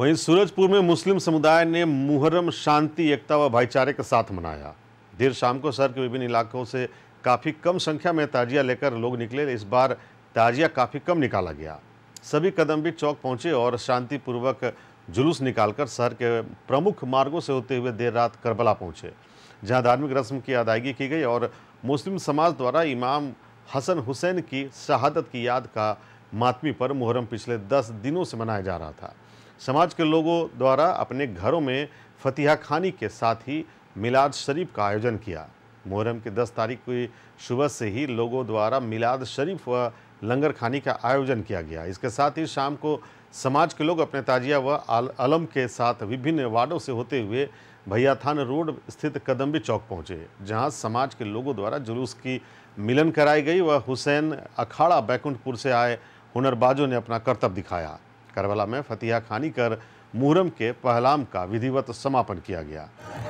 वहीं सूरजपुर में मुस्लिम समुदाय ने मुहर्रम शांति एकता व भाईचारे के साथ मनाया देर शाम को शहर के विभिन्न इलाकों से काफ़ी कम संख्या में ताजिया लेकर लोग निकले इस बार ताजिया काफ़ी कम निकाला गया सभी कदम भी चौक पहुंचे और शांतिपूर्वक जुलूस निकालकर शहर के प्रमुख मार्गों से होते हुए देर रात करबला पहुंचे जहां धार्मिक रस्म की अदायगी की गई और मुस्लिम समाज द्वारा इमाम हसन हुसैन की शहादत की याद का मातमी पर मुहर्रम पिछले दस दिनों से मनाया जा रहा था समाज के लोगों द्वारा अपने घरों में फतिहा खानी के साथ ही मिलाद शरीफ का आयोजन किया मुहर्रम की 10 तारीख की सुबह से ही लोगों द्वारा मिलाद शरीफ व लंगर खानी का आयोजन किया गया इसके साथ ही शाम को समाज के लोग अपने ताजिया व आलम के साथ विभिन्न वार्डों से होते हुए भैया थान रोड स्थित कदम्बी चौक पहुंचे जहां समाज के लोगों द्वारा जुलूस की मिलन कराई गई व हुसैन अखाड़ा बैकुंठपुर से आए हुनरबाजों ने अपना कर्तव्य दिखाया करबला में फतिहा खानी कर मुहर्रम के पहलाम का विधिवत समापन किया गया